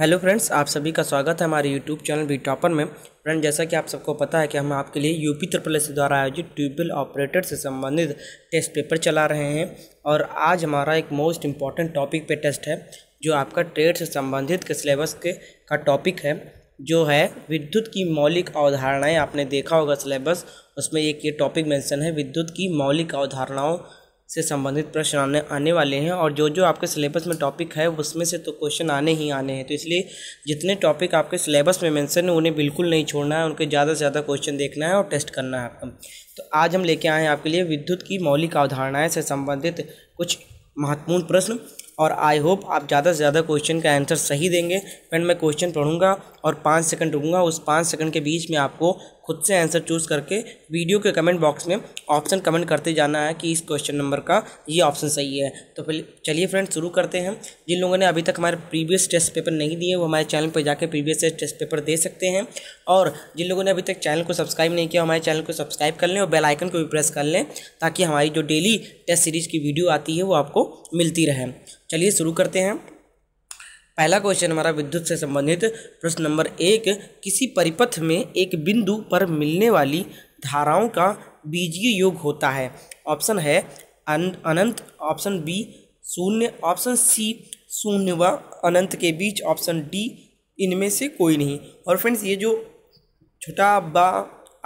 hello friends आप सभी का स्वागत है हमारे यूट्यूब चैनल बी टॉपर में फ्रेंड जैसा कि आप सबको पता है कि हम आपके लिए यूपी त्रिपल एस द्वारा आयोजित ट्यूबवेल ऑपरेटर से संबंधित टेस्ट पेपर चला रहे हैं और आज हमारा एक मोस्ट इम्पॉर्टेंट टॉपिक पे टेस्ट है जो आपका ट्रेड से संबंधित के सिलेबस के का टॉपिक है जो है विद्युत की मौलिक अवधारणाएँ आपने देखा होगा सिलेबस उसमें एक ये टॉपिक मैंसन है विद्युत की मौलिक अवधारणाओं से संबंधित प्रश्न आने आने वाले हैं और जो जो आपके सिलेबस में टॉपिक है उसमें से तो क्वेश्चन आने ही आने हैं तो इसलिए जितने टॉपिक आपके सिलेबस में मेंशन है उन्हें बिल्कुल नहीं छोड़ना है उनके ज़्यादा से ज़्यादा क्वेश्चन देखना है और टेस्ट करना है आपका तो आज हम लेके आए हैं आपके लिए विद्युत की मौलिक अवधारणाएँ से संबंधित कुछ महत्वपूर्ण प्रश्न और आई होप आप ज़्यादा से ज़्यादा क्वेश्चन का आंसर सही देंगे फ्रेंड मैं क्वेश्चन पढ़ूंगा और पाँच सेकंड रुकूंगा उस पाँच सेकंड के बीच में आपको खुद से आंसर चूज़ करके वीडियो के कमेंट बॉक्स में ऑप्शन कमेंट करते जाना है कि इस क्वेश्चन नंबर का ये ऑप्शन सही है तो फिर चलिए फ्रेंड्स शुरू करते हैं जिन लोगों ने अभी तक हमारे प्रीवियस टेस्ट पेपर नहीं दिए वो हमारे चैनल पर जाकर प्रीवियस टेस्ट पेपर दे सकते हैं और जिन लोगों ने अभी तक चैनल को सब्सक्राइब नहीं किया हमारे चैनल को सब्सक्राइब कर लें और बेलाइकन को भी प्रेस कर लें ताकि हमारी जो डेली टेस्ट सीरीज़ की वीडियो आती है वो आपको मिलती रहे चलिए शुरू करते हैं पहला क्वेश्चन हमारा विद्युत से संबंधित प्रश्न नंबर एक किसी परिपथ में एक बिंदु पर मिलने वाली धाराओं का बीजीय योग होता है ऑप्शन है अनंत ऑप्शन बी शून्य ऑप्शन सी शून्य व अनंत के बीच ऑप्शन डी इनमें से कोई नहीं और फ्रेंड्स ये जो छोटा बा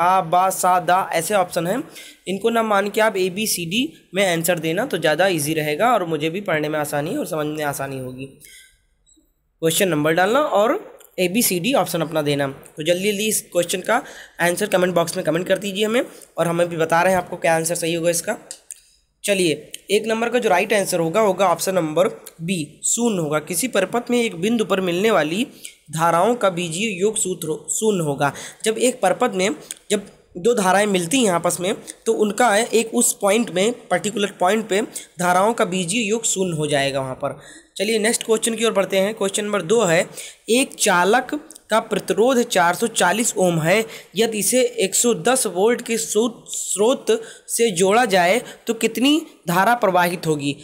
आ बा सा दा ऐसे ऑप्शन हैं इनको ना मान के आप ए बी सी डी में आंसर देना तो ज़्यादा इजी रहेगा और मुझे भी पढ़ने में आसानी और समझ में आसानी होगी क्वेश्चन नंबर डालना और A B C D option अपना देना तो जल्दी जल्दी इस क्वेश्चन का आंसर कमेंट बॉक्स में कमेंट कर दीजिए हमें और हमें भी बता रहे हैं आपको क्या आंसर सही होगा इसका चलिए एक नंबर का जो राइट आंसर होगा होगा ऑप्शन नंबर बी शून्य होगा किसी परपथ में एक बिंदु पर मिलने वाली धाराओं का बीजीय योग सूत्र शून्य होगा जब एक परपथ में जब दो धाराएं मिलती हैं आपस में तो उनका एक उस पॉइंट में पर्टिकुलर पॉइंट पे धाराओं का बीजीय योग शून्य हो जाएगा वहाँ पर चलिए नेक्स्ट क्वेश्चन की ओर बढ़ते हैं क्वेश्चन नंबर दो है एक चालक का प्रतिरोध 440 ओम है यदि इसे 110 वोल्ट के स्रोत से जोड़ा जाए तो कितनी धारा प्रवाहित होगी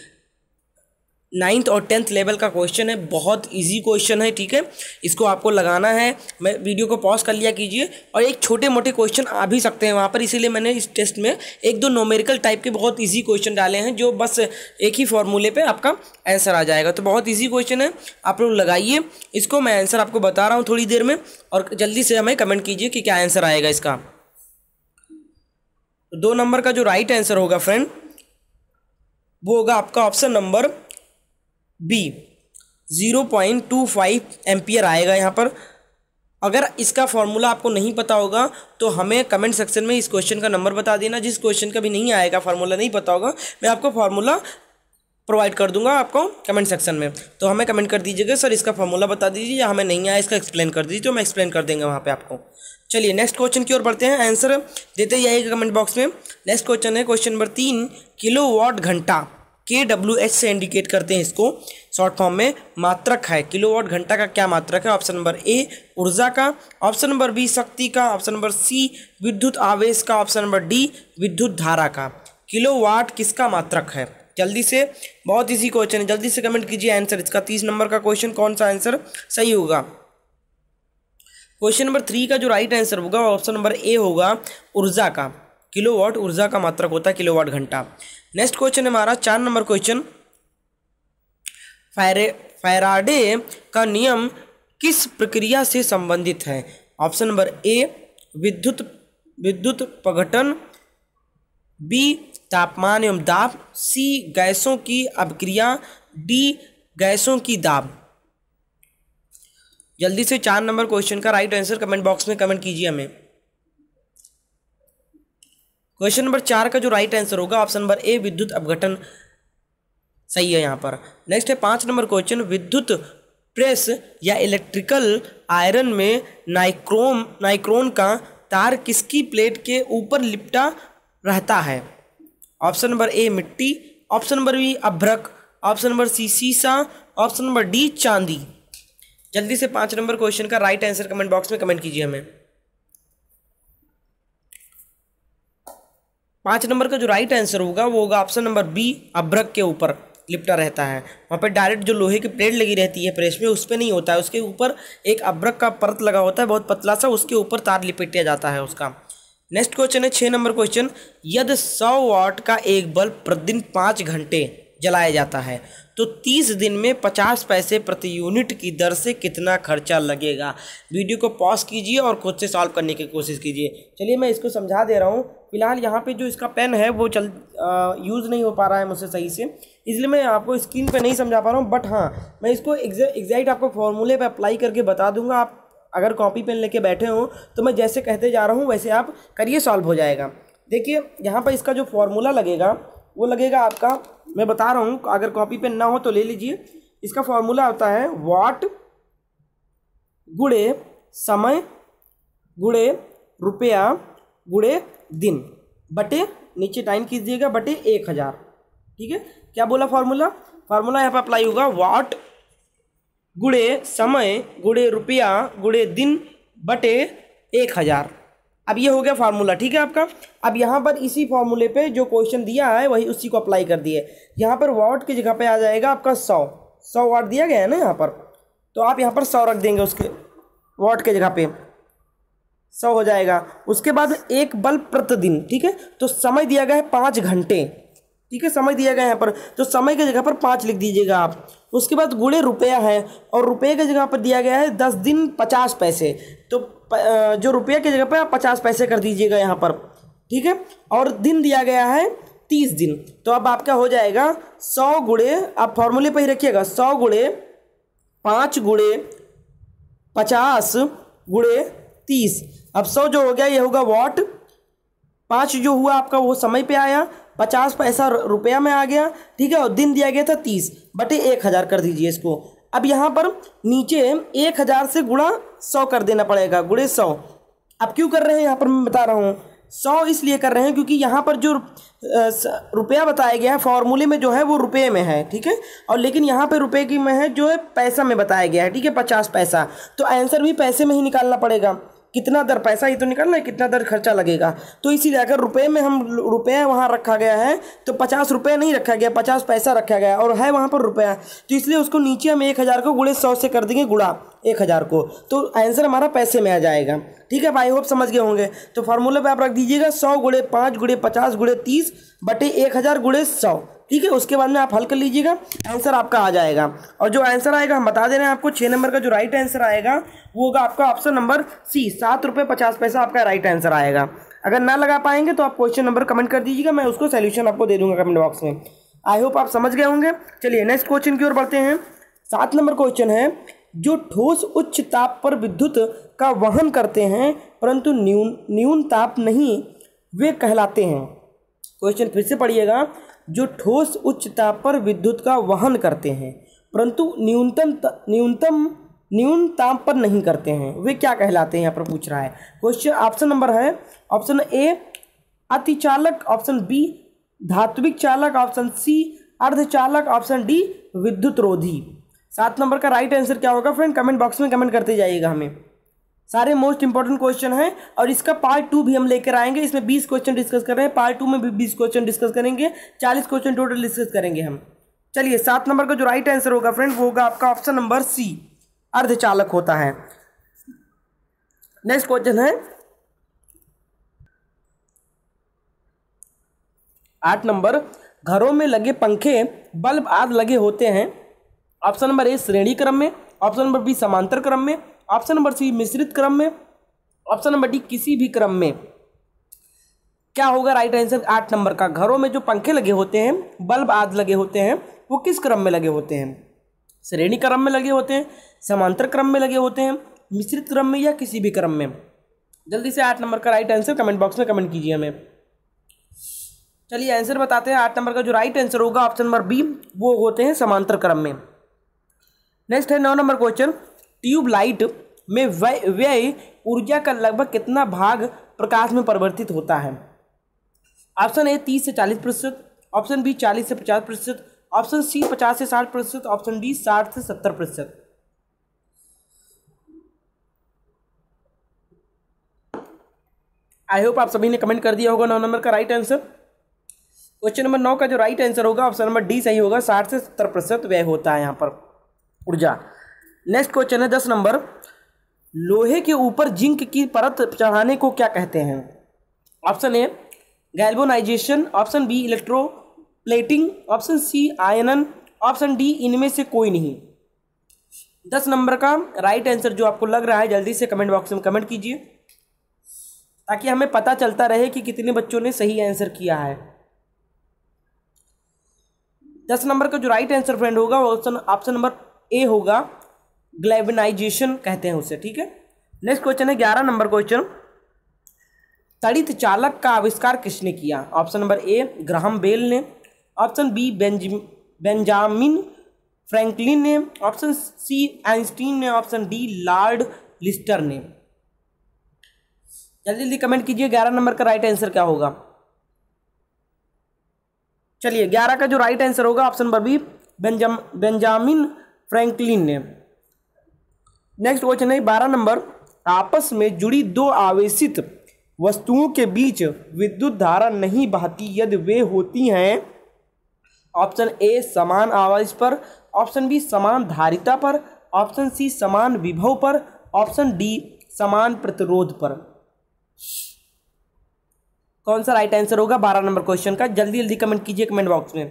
नाइन्थ और टेंथ लेवल का क्वेश्चन है बहुत इजी क्वेश्चन है ठीक है इसको आपको लगाना है मैं वीडियो को पॉज कर लिया कीजिए और एक छोटे मोटे क्वेश्चन आ भी सकते हैं वहाँ पर इसीलिए मैंने इस टेस्ट में एक दो नोमेरिकल टाइप के बहुत ईजी क्वेश्चन डाले हैं जो बस एक ही फॉर्मूले पर आपका आंसर आ जाएगा तो बहुत ईजी क्वेश्चन है आप लोग लगाइए इसको मैं आंसर आपको बता रहा हूँ थोड़ी देर में और जल्दी से हमें कमेंट कीजिए कि क्या आंसर आएगा इसका दो नंबर का जो राइट आंसर होगा फ्रेंड वो होगा आपका option number B zero point two five ampere आएगा यहाँ पर अगर इसका फॉर्मूला आपको नहीं पता होगा तो हमें कमेंट सेक्शन में इस क्वेश्चन का नंबर बता देना जिस क्वेश्चन का भी नहीं आएगा फार्मूला नहीं पता होगा मैं आपको फार्मूला प्रोवाइड कर दूंगा आपको कमेंट सेक्शन में तो हमें कमेंट कर दीजिएगा सर इसका फॉर्मूला बता दीजिए या हमें नहीं आया इसका एक्सप्लेन कर दीजिए तो मैं एक्सप्लेन कर देंगे वहाँ पे आपको चलिए नेक्स्ट क्वेश्चन की ओर बढ़ते हैं आंसर देते ही आएगा कमेंट बॉक्स में नेक्स्ट क्वेश्चन है क्वेश्चन नंबर तीन किलो वॉट घंटा के डब्ल्यू एच से इंडिकेट करते हैं इसको शॉर्ट फॉर्म में मात्रक है किलोवाट घंटा का क्या मात्रक है ऑप्शन नंबर ए ऊर्जा का ऑप्शन नंबर बी शक्ति का ऑप्शन नंबर सी विद्युत आवेश का ऑप्शन नंबर डी विद्युत धारा का किलोवाट किसका मात्रक है जल्दी से बहुत इजी क्वेश्चन है जल्दी से कमेंट कीजिए आंसर इसका तीस नंबर का क्वेश्चन कौन सा आंसर सही होगा क्वेश्चन नंबर थ्री का जो राइट आंसर होगा ऑप्शन नंबर ए होगा ऊर्जा का किलोवाट ऊर्जा का मात्रक होता है किलोवाट घंटा नेक्स्ट क्वेश्चन है हमारा चार नंबर क्वेश्चन फैरे फैराडे का नियम किस प्रक्रिया से संबंधित है ऑप्शन नंबर ए विद्युत विद्युत प्रघटन बी तापमान एवं दाब सी गैसों की अभिक्रिया डी गैसों की दाब जल्दी से चार नंबर क्वेश्चन का राइट आंसर कमेंट बॉक्स में कमेंट कीजिए हमें क्वेश्चन नंबर चार का जो राइट आंसर होगा ऑप्शन नंबर ए विद्युत अपघटन सही है यहाँ पर नेक्स्ट है पाँच नंबर क्वेश्चन विद्युत प्रेस या इलेक्ट्रिकल आयरन में नाइक्रोम नाइक्रोन का तार किसकी प्लेट के ऊपर लिपटा रहता है ऑप्शन नंबर ए मिट्टी ऑप्शन नंबर बी अभ्रक ऑप्शन नंबर सी सीसा ऑप्शन नंबर डी चांदी जल्दी से पाँच नंबर क्वेश्चन का राइट आंसर कमेंट बॉक्स में कमेंट कीजिए हमें पाँच नंबर का जो राइट आंसर होगा वो होगा ऑप्शन नंबर बी अभ्रक के ऊपर लिपटा रहता है वहाँ पर डायरेक्ट जो लोहे की प्लेट लगी रहती है प्रेस में उस पर नहीं होता है उसके ऊपर एक अब्रक का परत लगा होता है बहुत पतला सा उसके ऊपर तार लिपटिया जाता है उसका नेक्स्ट क्वेश्चन है छः नंबर क्वेश्चन यदि सौ वाट का एक बल्ब प्रतिदिन पाँच घंटे जलाया जाता है तो तीस दिन में पचास पैसे प्रति यूनिट की दर से कितना खर्चा लगेगा वीडियो को पॉज कीजिए और खुद से सॉल्व करने की कोशिश कीजिए चलिए मैं इसको समझा दे रहा हूँ फिलहाल यहाँ पे जो इसका पेन है वो चल यूज़ नहीं हो पा रहा है मुझसे सही से इसलिए मैं आपको स्क्रीन पे नहीं समझा पा रहा हूँ बट हाँ मैं इसको एग्जैक्ट आपको फॉर्मूले पे अप्लाई करके बता दूंगा आप अगर कॉपी पेन लेके बैठे हो तो मैं जैसे कहते जा रहा हूँ वैसे आप करिए सॉल्व हो जाएगा देखिए यहाँ पर इसका जो फॉर्मूला लगेगा वो लगेगा आपका मैं बता रहा हूँ अगर कॉपी पेन ना हो तो ले लीजिए इसका फॉर्मूला होता है वाट गुड़े समय गुड़े रुपया गुड़े दिन बटे नीचे टाइम कीजिएगा बटे एक हज़ार ठीक है क्या बोला फार्मूला फार्मूला यहाँ पर अप्लाई होगा वाट गुड़े समय गुड़े रुपया गुड़े दिन बटे एक हज़ार अब ये हो गया फार्मूला ठीक है आपका अब यहाँ पर इसी फार्मूले पे जो क्वेश्चन दिया है वही उसी को अप्लाई कर दिए यहाँ पर वाट की जगह पे आ जाएगा आपका सौ सौ वाट दिया गया है ना यहाँ पर तो आप यहाँ पर सौ रख देंगे उसके वाट के जगह पे सौ हो जाएगा उसके बाद एक बल्ब प्रतिदिन ठीक है तो समय दिया गया है पाँच घंटे ठीक है समय दिया गया यहाँ पर तो समय की जगह पर पाँच लिख दीजिएगा आप उसके बाद गुड़े रुपया है और रुपये की जगह पर दिया गया है दस दिन पचास पैसे तो जो रुपया की जगह पर आप पचास पैसे कर दीजिएगा यहाँ पर ठीक है और दिन दिया गया है तीस दिन तो अब आपका हो जाएगा सौ गुड़े आप फॉर्मूले पर ही रखिएगा सौ गुड़े पाँच गुड़े पचास गुड़े तीस अब सौ जो हो गया ये होगा वॉट पाँच जो हुआ आपका वो समय पे आया पचास पैसा रुपया में आ गया ठीक है और दिन दिया गया था तीस बटे एक हज़ार कर दीजिए इसको अब यहाँ पर नीचे एक हज़ार से गुणा सौ कर देना पड़ेगा गुड़े सौ अब क्यों कर रहे हैं यहाँ पर मैं बता रहा हूँ सौ इसलिए कर रहे हैं क्योंकि यहाँ पर जो रुपया बताया गया है फॉर्मूले में जो है वो रुपये में है ठीक है और लेकिन यहाँ पर रुपये की में है जो है पैसा में बताया गया है ठीक है पचास पैसा तो आंसर भी पैसे में ही निकालना पड़ेगा कितना दर पैसा ही तो निकालना है कितना दर खर्चा लगेगा तो इसी अगर रुपये में हम रुपये वहाँ रखा गया है तो पचास रुपये नहीं रखा गया पचास पैसा रखा गया और है वहाँ पर रुपया तो इसलिए उसको नीचे हम एक हज़ार को गुड़े सौ से कर देंगे गुड़ा एक हज़ार को तो आंसर हमारा पैसे में आ जाएगा ठीक है भाई होप समझ गए होंगे तो फार्मूले पर आप रख दीजिएगा सौ गुड़े पाँच गुड़े पचास गुड़े तीस बटे एक हज़ार गुड़े सौ ठीक है उसके बाद में आप हल कर लीजिएगा आंसर आपका आ जाएगा और जो आंसर आएगा हम बता दे रहे हैं आपको छः नंबर का जो राइट आंसर आएगा वो होगा आपका ऑप्शन नंबर सी सात रुपये पचास पैसा आपका राइट आंसर आएगा अगर ना लगा पाएंगे तो आप क्वेश्चन नंबर कमेंट कर दीजिएगा मैं उसको सोल्यूशन आपको दे दूंगा कमेंट बॉक्स में आई होप आप समझ गए होंगे चलिए नेक्स्ट क्वेश्चन की ओर बढ़ते हैं सात नंबर क्वेश्चन है जो ठोस उच्च ताप पर विद्युत का वहन करते हैं परंतु न्यून न्यून ताप नहीं वे कहलाते हैं क्वेश्चन फिर से पढ़िएगा जो ठोस उच्च ताप पर विद्युत का वहन करते हैं परंतु न्यूनतम न्यूनतम न्यूनताम पर नहीं करते हैं वे क्या कहलाते हैं यहाँ पर पूछ रहा है क्वेश्चन ऑप्शन नंबर है ऑप्शन ए अतिचालक ऑप्शन बी धात्विक चालक ऑप्शन सी अर्धचालक ऑप्शन डी विद्युत रोधी सात नंबर का राइट आंसर क्या होगा फ्रेंड कमेंट बॉक्स में कमेंट करते जाइएगा हमें सारे मोस्ट इंपॉर्टेंट क्वेश्चन हैं और इसका पार्ट टू भी हम लेकर आएंगे इसमें बीस क्वेश्चन डिस्कस कर रहे हैं पार्ट टू में भी बीस क्वेश्चन डिस्कस करेंगे चालीस क्वेश्चन टोटल डिस्कस करेंगे हम चलिए सात नंबर का जो राइट आंसर होगा फ्रेंड वो होगा आपका ऑप्शन नंबर सी अर्धचालक होता है नेक्स्ट क्वेश्चन है आठ नंबर घरों में लगे पंखे बल्ब आदि लगे होते हैं ऑप्शन नंबर ए श्रेणी क्रम में ऑप्शन नंबर बी समांतर क्रम में ऑप्शन नंबर सी मिश्रित क्रम में ऑप्शन नंबर डी किसी भी क्रम में क्या होगा राइट आंसर आठ नंबर का घरों में जो पंखे लगे होते हैं बल्ब आदि लगे होते हैं वो किस क्रम में लगे होते हैं श्रेणी क्रम में लगे होते हैं समांतर क्रम में लगे होते हैं मिश्रित क्रम में या किसी भी क्रम में जल्दी से आठ नंबर का राइट आंसर कमेंट बॉक्स में कमेंट कीजिए हमें चलिए आंसर बताते हैं आठ नंबर का जो राइट आंसर होगा ऑप्शन नंबर बी वो होते हैं समांतर क्रम में नेक्स्ट है नौ नंबर क्वेश्चन ट्यूबलाइट में व्यय व्यय ऊर्जा का लगभग कितना भाग प्रकाश में परिवर्तित होता है ऑप्शन ए तीस से चालीस प्रतिशत ऑप्शन बी चालीस से पचास प्रतिशत ऑप्शन सी पचास से साठ प्रतिशत ऑप्शन डी साठ से सत्तर प्रतिशत आई होप आप सभी ने कमेंट कर दिया होगा नौ नंबर का राइट आंसर क्वेश्चन नंबर नौ का जो राइट आंसर होगा ऑप्शन नंबर डी सही होगा साठ से सत्तर प्रतिशत व्यय होता है यहाँ पर ऊर्जा नेक्स्ट क्वेश्चन है दस नंबर लोहे के ऊपर जिंक की परत चढ़ाने को क्या कहते हैं option A galvanisation option B electroplating option C आयनन ऑप्शन डी इनमें से कोई नहीं दस नंबर का राइट आंसर जो आपको लग रहा है जल्दी से कमेंट बॉक्स में कमेंट कीजिए ताकि हमें पता चलता रहे कि कितने बच्चों ने सही आंसर किया है दस नंबर का जो राइट आंसर फ्रेंड होगा वो ऑप्शन ऑप्शन नंबर ए होगा ग्लेबनाइजेशन कहते हैं उसे ठीक है नेक्स्ट क्वेश्चन है ग्यारह नंबर क्वेश्चन तड़ित चालक का आविष्कार किसने किया option number A Graham Bell ने ऑप्शन बी बेंजामिन फ्रैंकलिन ने ऑप्शन सी आइंस्टीन ने ऑप्शन डी लॉर्ड लिस्टर ने जल्दी जल्दी कमेंट कीजिए ग्यारह नंबर का राइट आंसर क्या होगा चलिए ग्यारह का जो राइट आंसर होगा ऑप्शन नंबर बी बेंजाम बेंजामिन फ्रैंकलिन ने नेक्स्ट क्वेश्चन है बारह नंबर आपस में जुड़ी दो आवेशित वस्तुओं के बीच विद्युत धारा नहीं बहती यदि वे होती हैं ऑप्शन ए समान आवेश पर ऑप्शन बी समान धारिता पर ऑप्शन सी समान विभव पर ऑप्शन डी समान प्रतिरोध पर कौन सा राइट आंसर होगा बारह नंबर क्वेश्चन का जल्दी जल्दी कमेंट कीजिए कमेंट बॉक्स में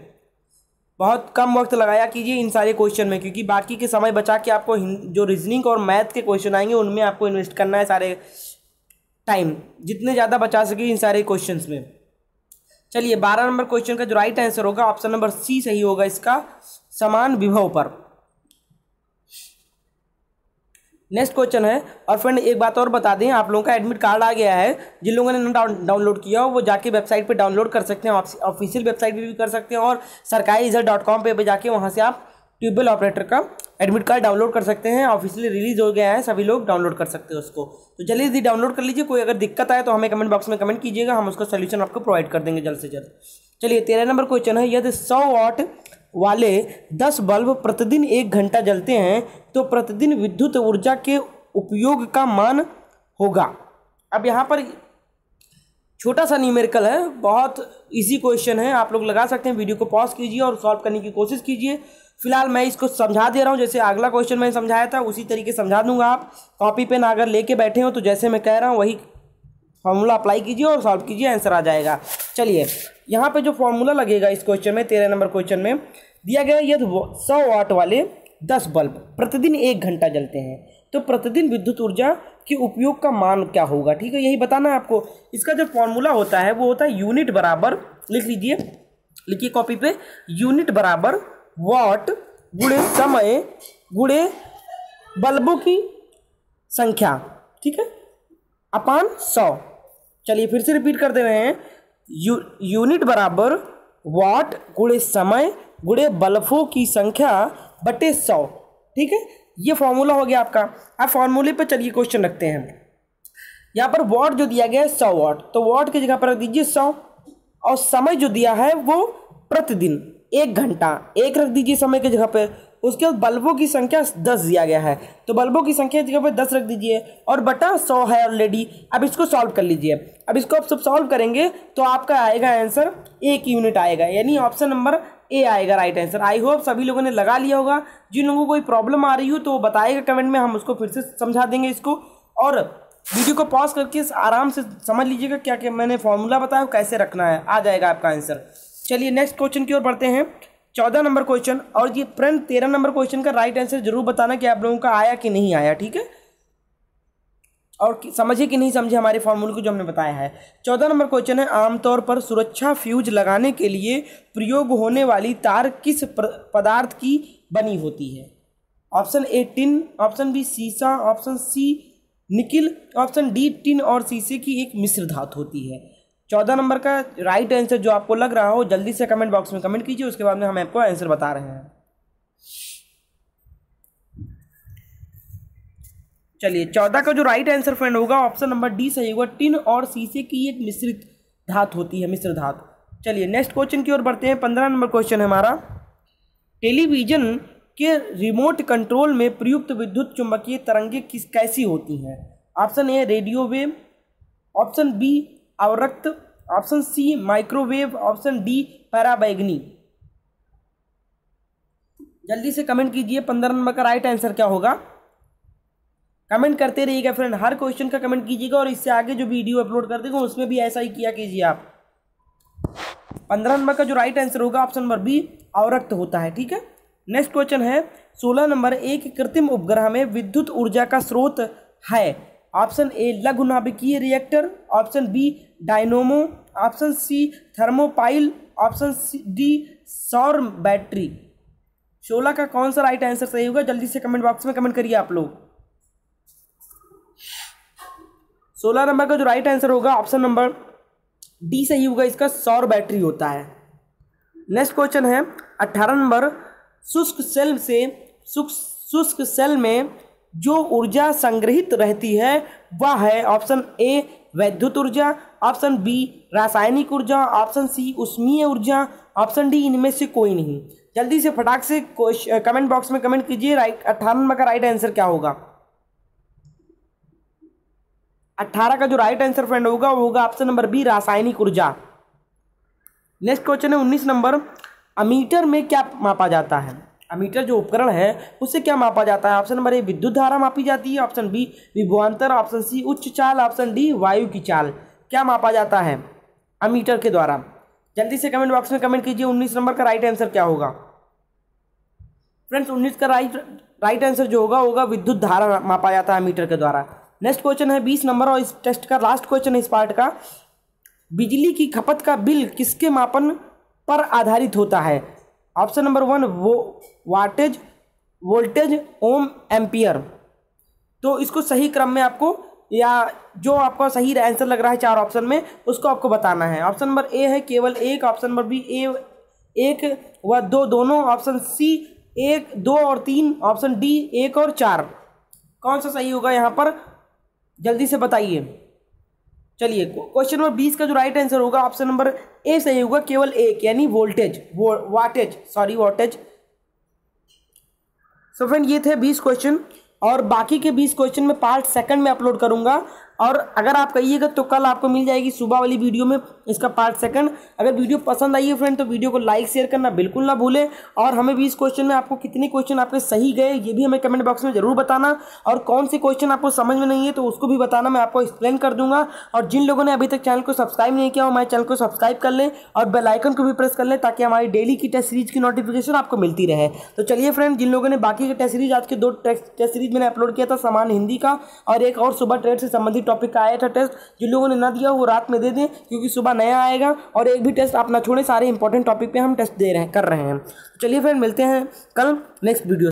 बहुत कम वक्त लगाया कीजिए इन सारे क्वेश्चन में क्योंकि बाकी के समय बचा के आपको जो रीजनिंग और मैथ के क्वेश्चन आएंगे उनमें आपको इन्वेस्ट करना है सारे टाइम जितने ज़्यादा बचा सके इन सारे क्वेश्चन में चलिए बारह नंबर क्वेश्चन का जो राइट आंसर होगा ऑप्शन नंबर सी सही होगा इसका समान विभव पर नेक्स्ट क्वेश्चन है और फ्रेंड एक बात और बता दें आप लोगों का एडमिट कार्ड आ गया है जिन लोगों ने डाउनलोड किया हो वो जाके वेबसाइट पे डाउनलोड कर सकते हैं ऑफिशियल वेबसाइट पे भी कर सकते हैं और सरकारी इजर डॉट कॉम पर जाके वहाँ से आप ट्यूबवेल ऑपरेटर का एडमिट कार्ड डाउनलोड कर सकते हैं ऑफिशियली रिलीज हो गया है सभी लोग डाउनलोड कर सकते हैं उसको तो जल्दी जल्दी डाउनलोड कर लीजिए कोई अगर दिक्कत आए तो हमें कमेंट बॉक्स में कमेंट कीजिएगा हम उसका सोल्यूशन आपको प्रोवाइड कर देंगे जल्द से जल्द चलिए तेरह नंबर क्वेश्चन है यदि सौ वॉट वाले 10 बल्ब प्रतिदिन एक घंटा जलते हैं तो प्रतिदिन विद्युत ऊर्जा के उपयोग का मान होगा अब यहाँ पर छोटा सा न्यूमेरिकल है बहुत इजी क्वेश्चन है आप लोग लगा सकते हैं वीडियो को पॉज कीजिए और सॉल्व करने की कोशिश कीजिए फिलहाल मैं इसको समझा दे रहा हूँ जैसे अगला क्वेश्चन मैंने समझाया था उसी तरीके समझा दूंगा आप कॉपी पेन अगर लेके बैठे हो तो जैसे मैं कह रहा हूँ वही फार्मूला अप्लाई कीजिए और सॉल्व कीजिए आंसर आ जाएगा चलिए यहाँ पे जो फॉर्मूला लगेगा इस क्वेश्चन में तेरह नंबर क्वेश्चन में दिया गया यदि सौ वाट वाले दस बल्ब प्रतिदिन एक घंटा जलते हैं तो प्रतिदिन विद्युत ऊर्जा के उपयोग का मान क्या होगा ठीक है यही बताना है आपको इसका जो फॉर्मूला होता है वो होता है यूनिट बराबर लिख लीजिए लिखिए कॉपी पे यूनिट बराबर वाट गुड़े समय गुड़े बल्बों की संख्या ठीक है अपान सौ चलिए फिर से रिपीट कर दे रहे हैं यू, यूनिट बराबर वाट गुड़े समय गुड़े बल्फों की संख्या बटे सौ ठीक है ये फॉर्मूला हो गया आपका अब फॉर्मूले पर चलिए क्वेश्चन रखते हैं यहाँ पर वाट जो दिया गया है सौ वाट तो वाट की जगह पर रख दीजिए सौ और समय जो दिया है वो प्रतिदिन एक घंटा एक रख दीजिए समय की जगह पर उसके बाद बल्बों की संख्या दस दिया गया है तो बल्बों की संख्या जगह पर दस रख दीजिए और बटा सौ है ऑलरेडी अब इसको सॉल्व कर लीजिए अब इसको आप सब सॉल्व करेंगे तो आपका आएगा आंसर एक यूनिट आएगा यानी ऑप्शन नंबर ए आएगा राइट आंसर आई होप सभी लोगों ने लगा लिया होगा जिन लोगों को कोई प्रॉब्लम आ रही हो तो वो बताएगा कमेंट में हम उसको फिर से समझा देंगे इसको और वीडियो को पॉज करके आराम से समझ लीजिएगा क्या क्या मैंने फॉर्मूला बताया कैसे रखना है आ जाएगा आपका आंसर चलिए नेक्स्ट क्वेश्चन की ओर बढ़ते हैं चौदह नंबर क्वेश्चन और ये फ्रेंड तेरह नंबर क्वेश्चन का राइट आंसर जरूर बताना कि आप लोगों का आया कि नहीं आया ठीक है और समझे कि नहीं समझे हमारे फॉर्मूले को जो हमने बताया है चौदह नंबर क्वेश्चन है आमतौर पर सुरक्षा फ्यूज लगाने के लिए प्रयोग होने वाली तार किस पदार्थ की बनी होती है option A tin option B सीसा option C nickel option D tin और शीशे की एक मिश्र धातु होती है चौदह नंबर का राइट आंसर जो आपको लग रहा हो जल्दी से कमेंट बॉक्स में कमेंट कीजिए उसके बाद में हम आपको आंसर बता रहे हैं चलिए चौदह का जो राइट आंसर फ्रेंड होगा ऑप्शन नंबर डी सही होगा टिन और सीसे की एक मिश्रित धातु होती है मिश्र धातु चलिए नेक्स्ट क्वेश्चन की ओर बढ़ते हैं पंद्रह नंबर क्वेश्चन है हमारा टेलीविजन के रिमोट कंट्रोल में प्रयुक्त विद्युत चुंबकीय तरंगे किस कैसी होती हैं option A radio wave option B अवरक्त option C microwave option D पैराबैगनी जल्दी से कमेंट कीजिए पंद्रह नंबर का राइट आंसर क्या होगा कमेंट करते रहिएगा फ्रेंड हर क्वेश्चन का कमेंट कीजिएगा और इससे आगे जो वीडियो अपलोड कर देगा उसमें भी ऐसा ही किया कीजिए आप पंद्रह नंबर का जो राइट आंसर होगा ऑप्शन नंबर बी अवरक्त होता है ठीक है नेक्स्ट क्वेश्चन है सोलह नंबर एक कृत्रिम उपग्रह में विद्युत ऊर्जा का स्रोत है ऑप्शन ए लघु नाभिकीय reactor option B dynamo option C thermopile option D सौर बैटरी सोलह का कौन सा राइट आंसर सही होगा जल्दी से कमेंट बॉक्स में कमेंट करिए आप लोग सोलह नंबर का जो राइट आंसर होगा ऑप्शन नंबर डी सही होगा इसका सौर बैटरी होता है नेक्स्ट क्वेश्चन है अट्ठारह नंबर शुष्क सेल से शुष्क सेल में जो ऊर्जा संग्रहित रहती है वह है ऑप्शन ए वैद्युत ऊर्जा ऑप्शन बी रासायनिक ऊर्जा ऑप्शन सी उष्मीय ऊर्जा ऑप्शन डी इनमें से कोई नहीं जल्दी से फटाक से कमेंट बॉक्स में कमेंट कीजिए राइट अट्ठारह नंबर का राइट आंसर क्या होगा अट्ठारह का जो राइट आंसर फ्रेंड होगा वो होगा ऑप्शन नंबर बी रासायनिक ऊर्जा नेक्स्ट क्वेश्चन है उन्नीस नंबर अमीटर में क्या मापा जाता है अमीटर जो उपकरण है उससे क्या मापा जाता है ऑप्शन नंबर ए विद्युत धारा मापी जाती है ऑप्शन बी विभुआंतर ऑप्शन सी उच्च चाल ऑप्शन डी वायु की चाल क्या मापा जाता है अमीटर के द्वारा जल्दी से कमेंट बॉक्स में कमेंट कीजिए उन्नीस नंबर का राइट आंसर क्या होगा फ्रेंड्स उन्नीस का राइट राइट आंसर जो होगा होगा विद्युत धारा मापा जाता है मीटर के द्वारा नेक्स्ट क्वेश्चन है बीस नंबर और इस टेस्ट का लास्ट क्वेश्चन है इस पार्ट का बिजली की खपत का बिल किसके मापन पर आधारित होता है ऑप्शन नंबर वन वो वाटेज वोल्टेज ओम एम्पियर तो इसको सही क्रम में आपको या जो आपका सही आंसर लग रहा है चार ऑप्शन में उसको आपको बताना है ऑप्शन नंबर ए है केवल एक ऑप्शन नंबर बी ए एक व दो दोनों ऑप्शन सी एक दो और तीन ऑप्शन डी एक और चार कौन सा सही होगा यहाँ पर जल्दी से बताइए चलिए क्वेश्चन नंबर बीस का जो राइट आंसर होगा ऑप्शन नंबर ए सही होगा केवल एक यानी वोल्टेज वो, wattage sorry wattage so friend ये थे बीस क्वेश्चन और बाकी के बीस क्वेश्चन में पार्ट सेकंड में अपलोड करूंगा और अगर आप कहिएगा तो कल आपको मिल जाएगी सुबह वाली वीडियो में इसका पार्ट सेकंड अगर वीडियो पसंद आई है फ्रेंड तो वीडियो को लाइक शेयर करना बिल्कुल ना भूलें और हमें भी इस क्वेश्चन में आपको कितने क्वेश्चन आपके सही गए ये भी हमें कमेंट बॉक्स में ज़रूर बताना और कौन से क्वेश्चन आपको समझ में नहीं है तो उसको भी बताना मैं आपको एक्सप्लेन कर दूंगा और जिन लोगों ने अभी तक चैनल को सब्सक्राइब नहीं किया हो हमारे चैनल को सब्सक्राइब कर लें और बेलाइकन को भी प्रेस कर लें ताकि हमारी डेली की टेस्ट सीरीज की नोटिफिकेशन आपको मिलती रहे तो चलिए फ्रेंड जिन लोगों ने बाकी टेस्ट सीरीज आज के दो टेस्ट सीरीज मैंने अपलोड किया था सामान हिंदी का और एक और सुबह ट्रेड से संबंधित टॉपिक का आया था टेस्ट जिन लोगों ने ना दिया वो रात में दे दें क्योंकि सुबह नया आएगा और एक भी टेस्ट आप ना छोड़ें सारे इंपॉर्टेंट टॉपिक पर हम टेस्ट दे रहे हैं कर रहे हैं तो चलिए फ्रेंड मिलते हैं कल नेक्स्ट वीडियो